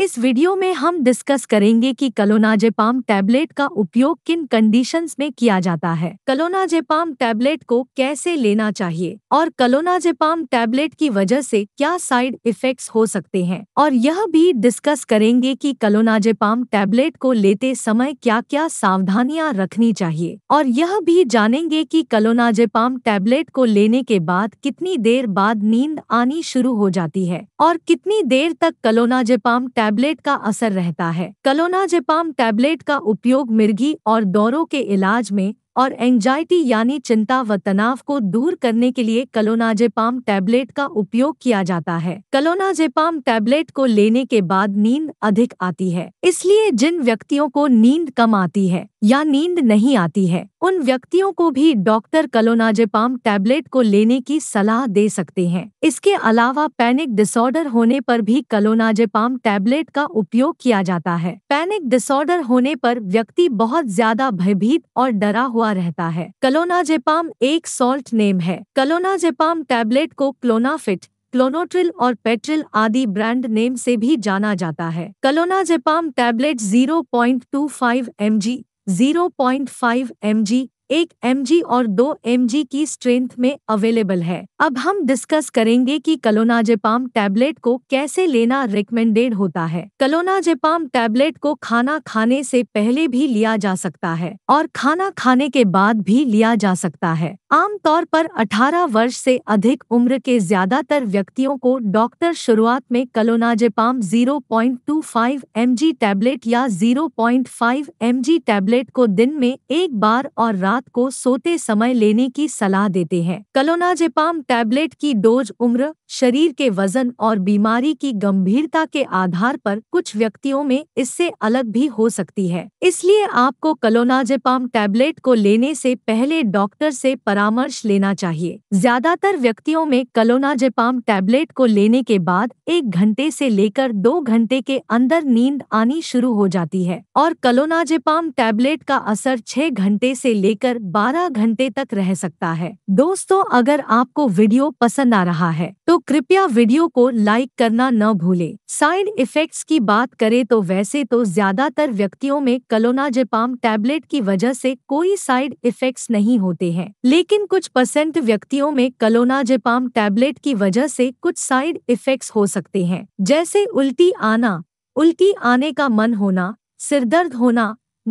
इस वीडियो में हम डिस्कस करेंगे कि कलोनाजेपाम टैबलेट का उपयोग किन कंडीशंस में किया जाता है कलोनाजेपाम टैबलेट को कैसे लेना चाहिए और कलोनाजेपाम टैबलेट की वजह से क्या साइड इफेक्ट्स हो सकते हैं और यह भी डिस्कस करेंगे कि कलोनाजेपाम टैबलेट को लेते समय क्या क्या सावधानियां रखनी चाहिए और यह भी जानेंगे कि कलोनाजेपाम टैबलेट को लेने के बाद कितनी देर बाद नींद आनी शुरू हो जाती है और कितनी देर तक कलोनाजेपाम टैबलेट का असर रहता है कलोनाजेपाम टैबलेट का उपयोग मिर्गी और दौरों के इलाज में और एंजाइटी यानी चिंता व तनाव को दूर करने के लिए कलोनाजेपाम टैबलेट का उपयोग किया जाता है कलोनाजेपाम टैबलेट को लेने के बाद नींद अधिक आती है इसलिए जिन व्यक्तियों को नींद कम आती है या नींद नहीं आती है उन व्यक्तियों को भी डॉक्टर कलोनाजेपाम टैबलेट को लेने की सलाह दे सकते हैं इसके अलावा पैनिक डिसऑर्डर होने पर भी कलोनाजेपाम टैबलेट का उपयोग किया जाता है पैनिक डिसऑर्डर होने पर व्यक्ति बहुत ज्यादा भयभीत और डरा हुआ हुआ रहता है कलोना जेपाम एक सॉल्ट नेम है कलोना जेपाम टैबलेट को क्लोनाफिट क्लोनोट्रिल और पेट्रिल आदि ब्रांड नेम से भी जाना जाता है clonazepam tablet 0.25 mg 0.5 mg एक एम और दो एम की स्ट्रेंथ में अवेलेबल है अब हम डिस्कस करेंगे कि कलोनाजेपाम टैबलेट को कैसे लेना रिकमेंडेड होता है कलोनाजेपाम टैबलेट को खाना खाने से पहले भी लिया जा सकता है और खाना खाने के बाद भी लिया जा सकता है आमतौर पर 18 वर्ष से अधिक उम्र के ज्यादातर व्यक्तियों को डॉक्टर शुरुआत में कलोनाजेपाम 0.25 पॉइंट टैबलेट या 0.5 पॉइंट टैबलेट को दिन में एक बार और रात को सोते समय लेने की सलाह देते हैं कलोनाजेपाम टैबलेट की डोज उम्र शरीर के वजन और बीमारी की गंभीरता के आधार पर कुछ व्यक्तियों में इससे अलग भी हो सकती है इसलिए आपको कलोनाजेपाम टैबलेट को लेने से पहले डॉक्टर से परामर्श लेना चाहिए ज्यादातर व्यक्तियों में कलोनाजेपाम टैबलेट को लेने के बाद एक घंटे से लेकर दो घंटे के अंदर नींद आनी शुरू हो जाती है और कलोनाजेपाम टैबलेट का असर छह घंटे से लेकर बारह घंटे तक रह सकता है दोस्तों अगर आपको वीडियो पसंद आ रहा है तो कृपया वीडियो को लाइक करना न भूले साइड इफेक्ट्स की बात करें तो वैसे तो ज्यादातर व्यक्तियों में कलोनाजेपाम टैबलेट की वजह से कोई साइड इफेक्ट्स नहीं होते हैं लेकिन लेकिन कुछ परसेंट व्यक्तियों में कलोनाजेपाम टैबलेट की वजह से कुछ साइड इफेक्ट्स हो सकते हैं जैसे उल्टी आना उल्टी आने का मन होना सिरदर्द होना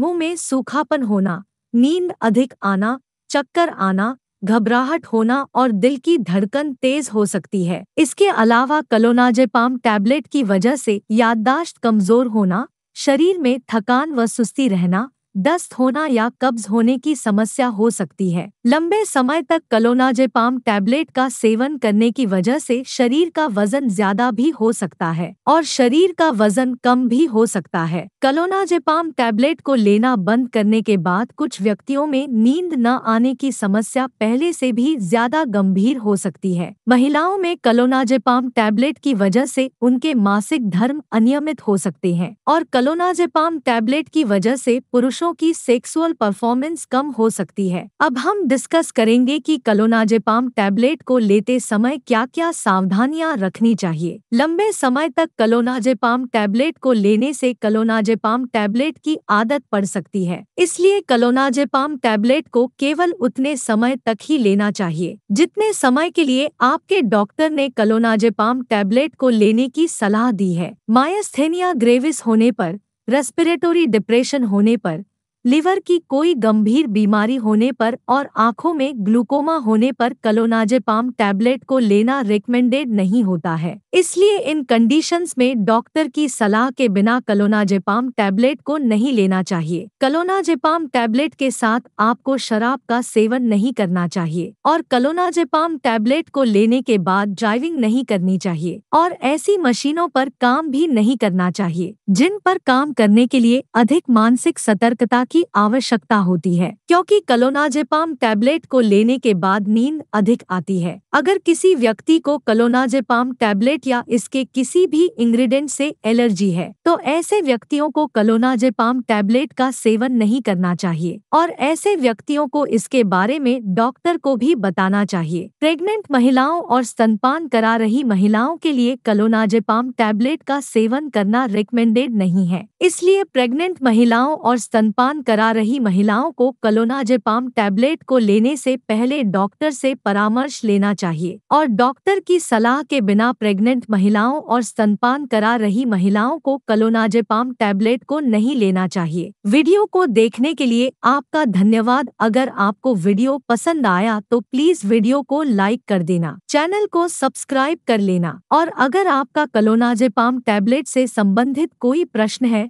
मुंह में सूखापन होना नींद अधिक आना चक्कर आना घबराहट होना और दिल की धड़कन तेज हो सकती है इसके अलावा कलोनाजेपाम टैबलेट की वजह से याददाश्त कमजोर होना शरीर में थकान व सुस्ती रहना दस्त होना या कब्ज होने की समस्या हो सकती है लंबे समय तक कलोनाजेपाम टैबलेट का सेवन करने की वजह से शरीर का वजन ज्यादा भी हो सकता है और शरीर का वजन कम भी हो सकता है कलोनाजेपाम टैबलेट को लेना बंद करने के बाद कुछ व्यक्तियों में नींद न आने की समस्या पहले से भी ज्यादा गंभीर हो सकती है महिलाओं में कलोनाजेपाम टैबलेट की वजह से उनके मासिक धर्म अनियमित हो सकते हैं और कलोनाजेपाम टैबलेट की वजह से पुरुषों पुरुषों की सेक्सुअल परफॉर्मेंस कम हो सकती है अब हम डिस्कस करेंगे कि कलोनाजेपाम टैबलेट को लेते समय क्या क्या सावधानियां रखनी चाहिए लंबे समय तक कलोनाजेपाम टैबलेट को लेने से कलोनाजेपाम टैबलेट की आदत पड़ सकती है इसलिए कलोनाजेपाम टैबलेट को केवल उतने समय तक ही लेना चाहिए जितने समय के लिए आपके डॉक्टर ने कलोनाजेपाम टैबलेट को लेने की सलाह दी है मायस्थेनिया ग्रेविस होने पर रेस्पिरेटोरी डिप्रेशन होने पर लिवर की कोई गंभीर बीमारी होने पर और आंखों में ग्लूकोमा होने पर कलोनाजेपाम टैबलेट को लेना रिकमेंडेड नहीं होता है इसलिए इन कंडीशंस में डॉक्टर की सलाह के बिना कलोनाजेपाम टैबलेट को नहीं लेना चाहिए कलोनाजेपाम टैबलेट के साथ आपको शराब का सेवन नहीं करना चाहिए और कलोनाजेपाम टैबलेट को लेने के बाद ड्राइविंग नहीं करनी चाहिए और ऐसी मशीनों पर काम भी नहीं करना चाहिए जिन पर काम करने के लिए अधिक मानसिक सतर्कता की आवश्यकता होती है क्योंकि कलोनाजेपाम टैबलेट को लेने के बाद नींद अधिक आती है अगर किसी व्यक्ति को कलोनाजेपाम टैबलेट या इसके किसी भी इंग्रेडिएंट से एलर्जी है तो ऐसे व्यक्तियों को कलोनाजेपाम टैबलेट का सेवन नहीं करना चाहिए और ऐसे व्यक्तियों को इसके बारे में डॉक्टर को भी बताना चाहिए प्रेग्नेंट महिलाओं और स्तनपान करा रही महिलाओं के लिए कलोनाजेपाम टैबलेट का सेवन करना रिकमेंडेड नहीं है इसलिए प्रेग्नेंट महिलाओं और स्तनपान करा रही महिलाओं को कलोनाजेपाम टैबलेट को लेने से पहले डॉक्टर से परामर्श लेना चाहिए और डॉक्टर की सलाह के बिना प्रेग्नेंट महिलाओं और स्तनपान करा रही महिलाओं को कलोनाजेपाम टैबलेट को नहीं लेना चाहिए वीडियो को देखने के लिए आपका धन्यवाद अगर आपको वीडियो पसंद आया तो प्लीज वीडियो को लाइक कर देना चैनल को सब्सक्राइब कर लेना और अगर आपका कलोनाजेपाम टैबलेट से संबंधित कोई प्रश्न है